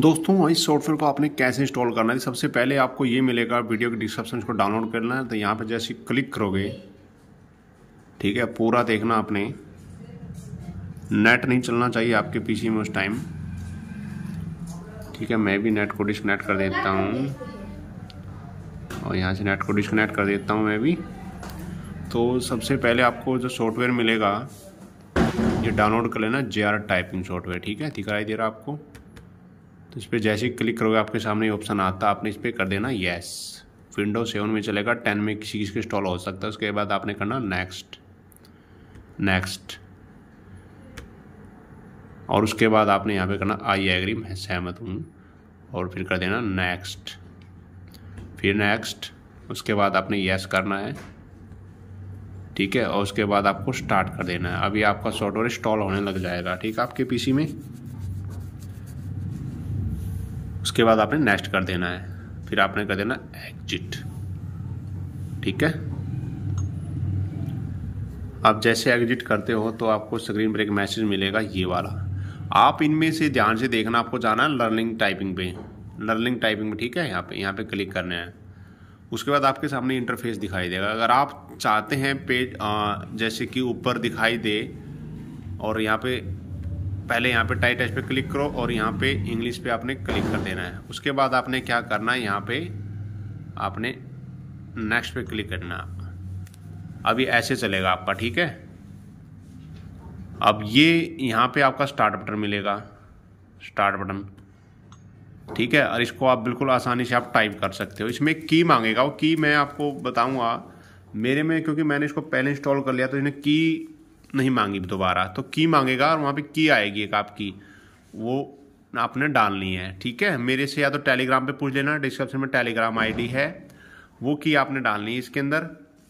दोस्तों इस सॉफ्टवेयर को आपने कैसे इंस्टॉल करना है सबसे पहले आपको ये मिलेगा वीडियो के डिस्क्रिप्शन को डाउनलोड करना है तो यहाँ पर जैसे क्लिक करोगे ठीक है पूरा देखना आपने नेट नहीं चलना चाहिए आपके पीसी में उस टाइम ठीक है मैं भी नेट को डिसकनेक्ट कर देता हूँ और यहाँ से नेट को डिसकनेक्ट कर देता हूँ मैं भी तो सबसे पहले आपको जो सॉफ्टवेयर मिलेगा ये डाउनलोड कर लेना जे टाइपिंग सॉफ्टवेयर ठीक है दिखाई दे रहा आपको तो इस पर जैसे ही क्लिक करोगे आपके सामने ऑप्शन आता है आपने इस पर कर देना येस विंडो सेवन में चलेगा टेन में किसी किसी इंस्टॉल हो सकता है उसके बाद आपने करना नेक्स्ट नेक्स्ट और उसके बाद आपने यहाँ पे करना आई एग्री मैं सहमत हूँ और फिर कर देना नेक्स्ट फिर नेक्स्ट उसके बाद आपने यस करना है ठीक है और उसके बाद आपको स्टार्ट कर देना है अभी आपका सॉफ्टवेयर इंस्टॉल होने लग जाएगा ठीक है आपके पीसी में उसके बाद आपने नेक्स्ट कर देना है फिर आपने कर देना एग्जिट ठीक है आप जैसे एग्जिट करते हो तो आपको स्क्रीन पर एक मैसेज मिलेगा ये वाला आप इनमें से ध्यान से देखना आपको जाना है लर्निंग टाइपिंग पे लर्निंग टाइपिंग में ठीक है यहाँ पे यहाँ पे क्लिक करना है उसके बाद आपके सामने इंटरफेस दिखाई देगा अगर आप चाहते हैं पेज जैसे कि ऊपर दिखाई दे और यहाँ पे पहले यहाँ पे टाइट टच पे क्लिक करो और यहाँ पे इंग्लिश पे आपने क्लिक कर देना है उसके बाद आपने क्या करना है यहाँ पे आपने नेक्स्ट पे क्लिक करना अभी ऐसे चलेगा आपका ठीक है अब ये यहाँ पे आपका स्टार्ट बटन मिलेगा स्टार्ट बटन ठीक है और इसको आप बिल्कुल आसानी से आप टाइप कर सकते हो इसमें की मांगेगा वो की मैं आपको बताऊंगा मेरे में क्योंकि मैंने इसको पहले इंस्टॉल कर लिया तो इसने की नहीं मांगी दोबारा तो की मांगेगा और वहाँ पे की आएगी एक आपकी वो आपने डालनी है ठीक है मेरे से या तो टेलीग्राम पे पूछ लेना डिस्क्रिप्शन में टेलीग्राम आईडी है वो की आपने डालनी है इसके अंदर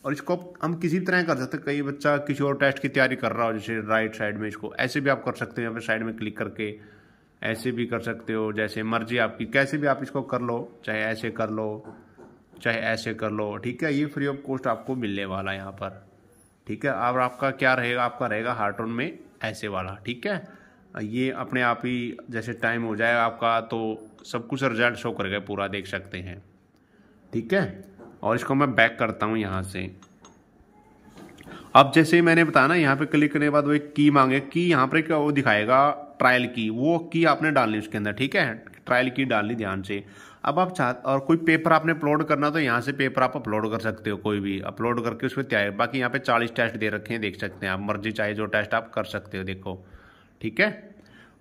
और इसको हम किसी तरह कर सकते कई बच्चा किसी और टेस्ट की तैयारी कर रहा हो जैसे राइट साइड में इसको ऐसे भी आप कर सकते हो यहाँ पे साइड में क्लिक करके ऐसे भी कर सकते हो जैसे मर्जी आपकी कैसे भी आप इसको कर लो चाहे ऐसे कर लो चाहे ऐसे कर लो ठीक है ये फ्री ऑफ कॉस्ट आपको मिलने वाला है यहाँ पर ठीक है अब आपका क्या रहेगा आपका रहेगा हार्टोन में ऐसे वाला ठीक है ये अपने आप ही जैसे टाइम हो जाए आपका तो सब कुछ रिजल्ट शो कर गए पूरा देख सकते हैं ठीक है और इसको मैं बैक करता हूँ यहाँ से अब जैसे मैंने बताया ना यहाँ पे क्लिक करने के बाद वो एक की मांगे की यहाँ पर क्या वो दिखाएगा ट्रायल की वो की आपने डालनी उसके अंदर ठीक है ट्रायल की डालनी ध्यान से अब आप चाह और कोई पेपर आपने अपलोड करना तो यहाँ से पेपर आप अपलोड कर सकते हो कोई भी अपलोड करके उसमें तैयार बाकी यहाँ पे चालीस टेस्ट दे रखे हैं देख सकते हैं आप मर्जी चाहे जो टेस्ट आप कर सकते हो देखो ठीक है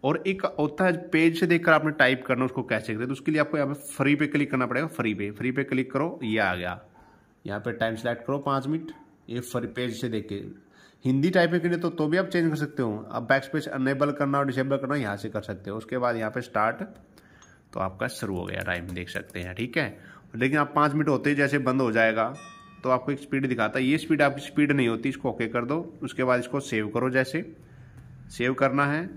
और एक होता है पेज से देखकर आपने टाइप करना उसको कैसे करें तो उसके लिए आपको यहाँ पे फ्री पे क्लिक करना पड़ेगा फ्री पे फ्री पे क्लिक करो ये आ गया यहाँ पे टाइम सेलेक्ट करो पाँच मिनट ये फ्री पेज से देख के हिंदी टाइपिंग करनी तो तो भी आप चेंज कर सकते हो अब बैक स्पेस अनेबल करना और डिसेबल करना यहाँ से कर सकते हो उसके बाद यहाँ पे स्टार्ट तो आपका शुरू हो गया टाइम देख सकते हैं ठीक है लेकिन आप पाँच मिनट होते ही जैसे बंद हो जाएगा तो आपको एक स्पीड दिखाता है ये स्पीड आपकी स्पीड नहीं होती इसको ओके कर दो उसके बाद इसको सेव करो जैसे सेव करना है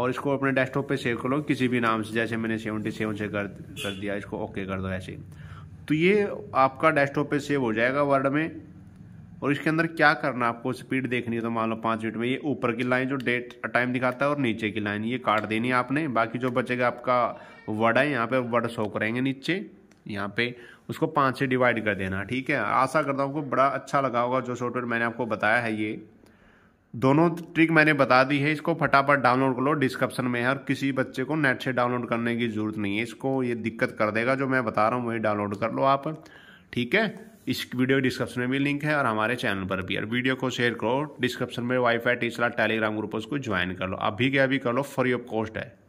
और इसको अपने डेस्कटॉप पे सेव करो किसी भी नाम से जैसे मैंने सेवनटी सेवन से कर कर दिया इसको ओके कर दो ऐसे तो ये आपका डेस्कटॉप पे सेव हो जाएगा वर्ड में और इसके अंदर क्या करना आपको स्पीड देखनी है तो मान लो पाँच मिनट में ये ऊपर की लाइन जो डेट टाइम दिखाता है और नीचे की लाइन ये काट देनी आपने बाकी जो बचेगा आपका वर्ड है यहाँ पे वर्ड शो करेंगे नीचे यहाँ पे उसको पाँच से डिवाइड कर देना ठीक है आशा करता हूँ आपको बड़ा अच्छा लगा होगा जो सॉफ्टवेयर मैंने आपको बताया है ये दोनों ट्रिक मैंने बता दी है इसको फटाफट डाउनलोड कर लो डिस्क्रिप्शन में है और किसी बच्चे को नेट से डाउनलोड करने की ज़रूरत नहीं है इसको ये दिक्कत कर देगा जो मैं बता रहा हूँ वही डाउनलोड कर लो आप ठीक है इस वीडियो के डिस्क्रिप्शन में भी लिंक है और हमारे चैनल पर भी और वीडियो को शेयर करो डिस्क्रिप्शन में वाईफाई टीचला टेलीग्राम ग्रुप उसको ज्वाइन कर लो अभी के अभी कर लो फ्री ऑफ कॉस्ट है